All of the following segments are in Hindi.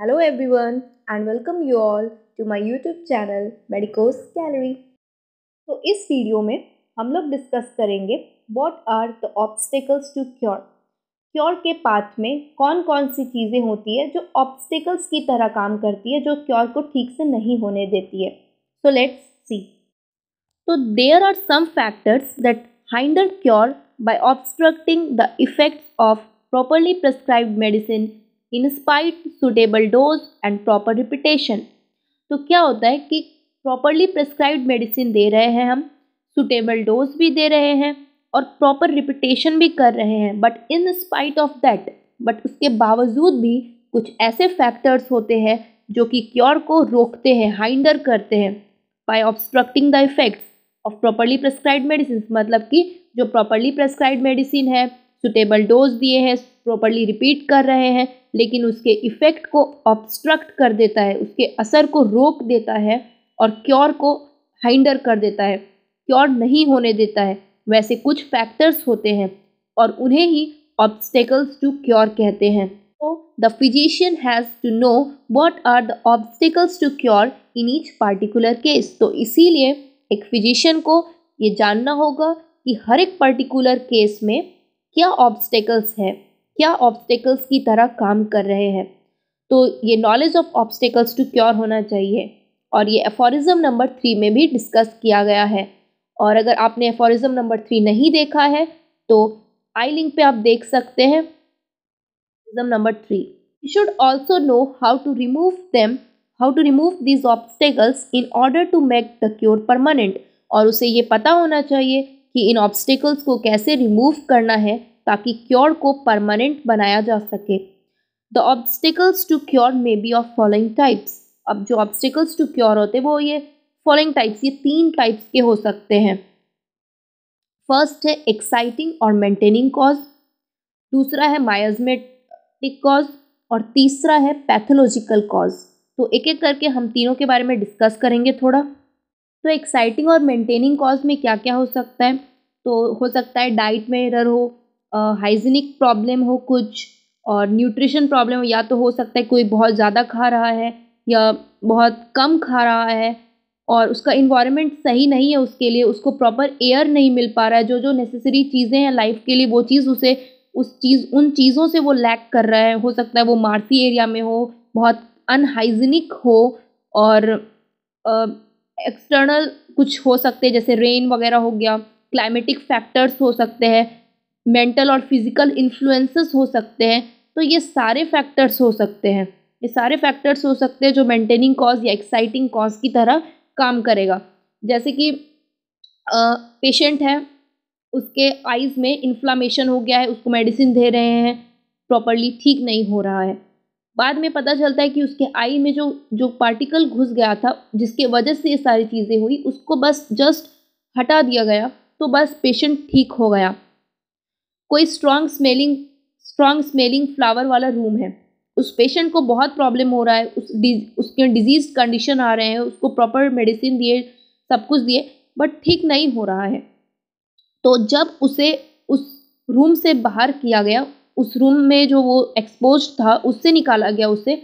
hello everyone and welcome you all to my YouTube channel Medicos Gallery तो इस वीडियो में हम लोग डिस्कस करेंगे what are the obstacles to cure cure के पाथ में कौन कौन सी चीज़ें होती है जो ऑब्स्टिकल्स की तरह काम करती है जो क्योर को ठीक से नहीं होने देती है सो लेट्स सी तो there are some factors that hinder cure by obstructing the effects of properly prescribe medicine in spite suitable dose and proper repetition तो क्या होता है कि प्रॉपरली प्रेस्क्राइब्ड मेडिसिन दे रहे हैं हम सुटेबल डोज भी दे रहे हैं और प्रॉपर रिपीटेशन भी कर रहे हैं but in spite of that but उसके बावजूद भी कुछ ऐसे फैक्टर्स होते हैं जो कि क्योर को रोकते हैं हाइंडर करते हैं by obstructing the effects of properly prescribe medicine मतलब कि जो प्रॉपरली प्रेस्क्राइब मेडिसिन है सुटेबल डोज दिए हैं प्रॉपरली रिपीट कर रहे हैं लेकिन उसके इफ़ेक्ट को ऑब्स्ट्रक्ट कर देता है उसके असर को रोक देता है और क्योर को हाइंडर कर देता है क्योर नहीं होने देता है वैसे कुछ फैक्टर्स होते हैं और उन्हें ही ऑब्स्टेकल्स टू क्योर कहते हैं तो the physician has to know what are the obstacles to cure in each particular case तो इसीलिए एक फिजिशियन को ये जानना होगा कि हर एक पर्टिकुलर केस में क्या ऑब्स्टेकल्स है क्या ऑब्स्टेकल्स की तरह काम कर रहे हैं तो ये knowledge of obstacles to cure होना चाहिए और ये एफोरिज्म नंबर थ्री में भी डिस्कस किया गया है और अगर आपने एफोरिज्म नंबर थ्री नहीं देखा है तो आई लिंक पे आप देख सकते हैं number three you should also know how to remove them how to remove these obstacles in order to make the cure permanent और उसे ये पता होना चाहिए कि इन ऑब्स्टेकल्स को कैसे रिमूव करना है ताकि क्योर को परमानेंट बनाया जा सके the obstacles to cure may be of following types अब जो ऑब्स्टिकल्स टू क्योर होते हैं वो ये फॉलोइंग टाइप्स ये तीन टाइप्स के हो सकते हैं फर्स्ट है एक्साइटिंग और मेंटेनिंग कॉज दूसरा है मायाजमेटिक कॉज और तीसरा है पैथोलॉजिकल कॉज तो एक एक करके हम तीनों के बारे में डिस्कस करेंगे थोड़ा तो एक्साइटिंग और मेंटेनिंग कॉज में क्या क्या हो सकता है तो हो सकता है डाइट में एरर हो हाइजीनिक प्रॉब्लम हो कुछ और न्यूट्रिशन प्रॉब्लम या तो हो सकता है कोई बहुत ज़्यादा खा रहा है या बहुत कम खा रहा है और उसका इन्वायरमेंट सही नहीं है उसके लिए उसको प्रॉपर एयर नहीं मिल पा रहा है जो जो नेसेसरी चीज़ें हैं लाइफ के लिए वो चीज़ उसे उस चीज़ उन चीज़ों से वो लैक कर रहा है हो सकता है वो मारसी एरिया में हो बहुत अनहाइजीनिक हो और एक्सटर्नल कुछ हो सकते हैं जैसे रेन वगैरह हो गया क्लाइमेटिक फैक्टर्स हो सकते हैं मेंटल और फिज़िकल इन्फ्लुएंसेस हो सकते हैं तो ये सारे फैक्टर्स हो सकते हैं ये सारे फैक्टर्स हो सकते हैं जो मेंटेनिंग कॉज या एक्साइटिंग कॉज की तरह काम करेगा जैसे कि पेशेंट है उसके आइज़ में इन्फ्लामेशन हो गया है उसको मेडिसिन दे रहे हैं प्रॉपरली ठीक नहीं हो रहा है बाद में पता चलता है कि उसके आई में जो जो पार्टिकल घुस गया था जिसके वजह से ये सारी चीज़ें हुई उसको बस जस्ट हटा दिया गया तो बस पेशेंट ठीक हो गया कोई strong smelling strong smelling flower वाला रूम है उस पेशेंट को बहुत प्रॉब्लम हो रहा है उस डिज उसके डिजीज कंडीशन आ रहे हैं उसको प्रॉपर मेडिसिन दिए सब कुछ दिए बट ठीक नहीं हो रहा है तो जब उसे उस रूम से बाहर किया गया उस रूम में जो वो एक्सपोज था उससे निकाला गया उसे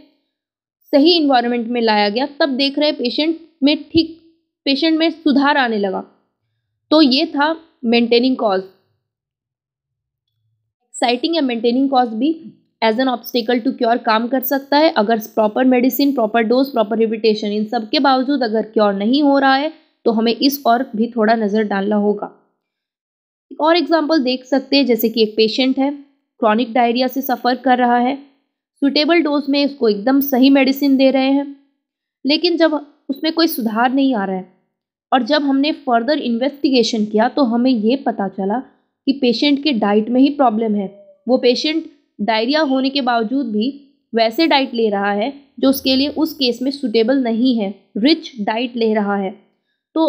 सही इन्वायरमेंट में लाया गया तब देख रहे पेशेंट में ठीक पेशेंट में सुधार आने लगा तो ये था मेंटेनिंग कॉज साइटिंग या मेंटेनिंग कॉस्ट भी as an obstacle to cure काम कर सकता है अगर proper medicine proper dose proper repetition इन सब के बावजूद अगर क्योर नहीं हो रहा है तो हमें इस और भी थोड़ा नज़र डालना होगा एक और एग्जाम्पल देख सकते हैं जैसे कि एक पेशेंट है क्रॉनिक डायरिया से सफ़र कर रहा है सुटेबल डोज में उसको एकदम सही मेडिसिन दे रहे हैं लेकिन जब उसमें कोई सुधार नहीं आ रहा है और जब हमने फर्दर इन्वेस्टिगेशन किया तो हमें ये पता चला कि पेशेंट के डाइट में ही प्रॉब्लम है वो पेशेंट डायरिया होने के बावजूद भी वैसे डाइट ले रहा है जो उसके लिए उस केस में सुटेबल नहीं है रिच डाइट ले रहा है तो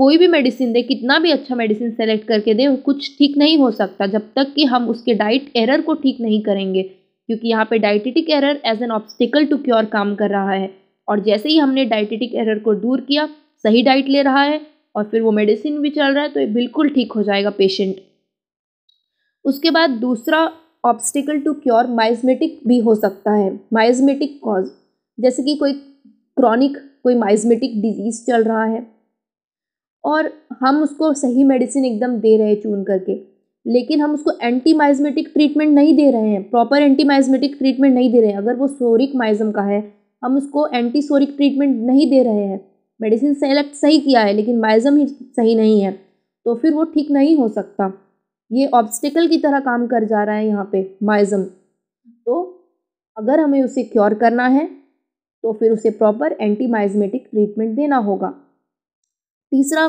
कोई भी मेडिसिन दे कितना भी अच्छा मेडिसिन सेलेक्ट करके दे कुछ ठीक नहीं हो सकता जब तक कि हम उसके डाइट एरर को ठीक नहीं करेंगे क्योंकि यहाँ पे dietetic error as an obstacle to cure काम कर रहा है और जैसे ही हमने डाइटिटिक एरर को दूर किया सही डाइट ले रहा है और फिर वो मेडिसिन भी चल रहा है तो बिल्कुल ठीक हो जाएगा पेशेंट उसके बाद दूसरा ऑब्स्टिकल टू क्योर माइजमेटिक भी हो सकता है माइजमेटिक कॉज जैसे कि कोई क्रॉनिक कोई माइजमेटिक डिजीज़ चल रहा है और हम उसको सही मेडिसिन एकदम दे रहे हैं चून करके लेकिन हम उसको एंटी माइजमेटिक ट्रीटमेंट नहीं दे रहे हैं प्रॉपर एंटी माइजमेटिक ट्रीटमेंट नहीं दे रहे हैं अगर वो सोरिक माइजम का है हम उसको एंटी सोरिक ट्रीटमेंट नहीं दे रहे हैं मेडिसिन सेलेक्ट सही किया है लेकिन माइजम ही सही नहीं है तो फिर वो ठीक नहीं हो सकता ये ऑब्स्टिकल की तरह काम कर जा रहा है यहाँ पे माइज़म तो अगर हमें उसे क्योर करना है तो फिर उसे प्रॉपर एंटी माइजमेटिक ट्रीटमेंट देना होगा तीसरा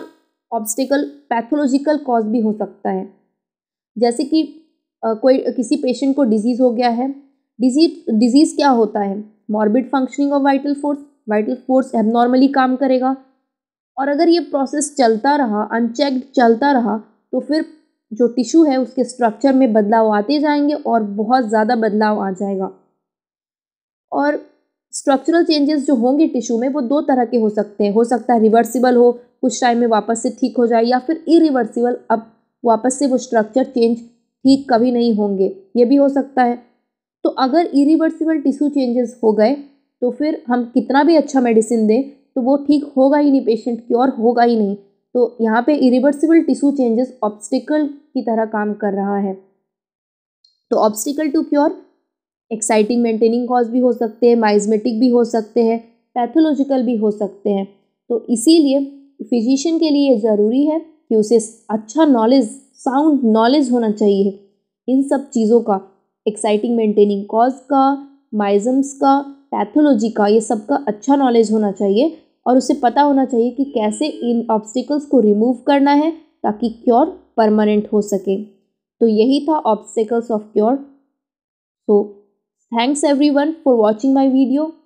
ऑब्स्टिकल पैथोलॉजिकल कॉज भी हो सकता है जैसे कि आ, कोई किसी पेशेंट को डिजीज़ हो गया है डिजीज डिजीज़ क्या होता है morbid functioning of vital force vital force abnormally काम करेगा और अगर ये प्रोसेस चलता रहा अनचेक्ड चलता रहा तो फिर जो टिश्यू है उसके स्ट्रक्चर में बदलाव आते जाएंगे और बहुत ज़्यादा बदलाव आ जाएगा और स्ट्रक्चरल चेंजेस जो होंगे टिश्यू में वो दो तरह के हो सकते हैं हो सकता है रिवर्सिबल हो कुछ टाइम में वापस से ठीक हो जाए या फिर इरिवर्सिबल अब वापस से वो स्ट्रक्चर चेंज ठीक कभी नहीं होंगे ये भी हो सकता है तो अगर इरिवर्सिबल टिश्यू चेंजेस हो गए तो फिर हम कितना भी अच्छा मेडिसिन दें तो वो ठीक होगा ही नहीं पेशेंट की और होगा ही नहीं तो यहाँ पे इरिवर्सिबल टिश्यू चेंजेस ऑब्स्टिकल की तरह काम कर रहा है तो obstacle to cure exciting maintaining cause भी हो सकते हैं माइजमेटिक भी हो सकते हैं पैथोलॉजिकल भी हो सकते हैं तो इसीलिए फिजिशियन के लिए ज़रूरी है कि उसे अच्छा नॉलेज साउंड नॉलेज होना चाहिए इन सब चीज़ों का एक्साइटिंग मेंटेनिंग कॉज का माइजम्स का पैथोलॉजी का ये सब का अच्छा नॉलेज होना चाहिए और उसे पता होना चाहिए कि कैसे इन ऑब्स्टिकल्स को रिमूव करना है ताकि क्योर परमानेंट हो सके तो यही था obstacles of cure so thanks everyone for watching my video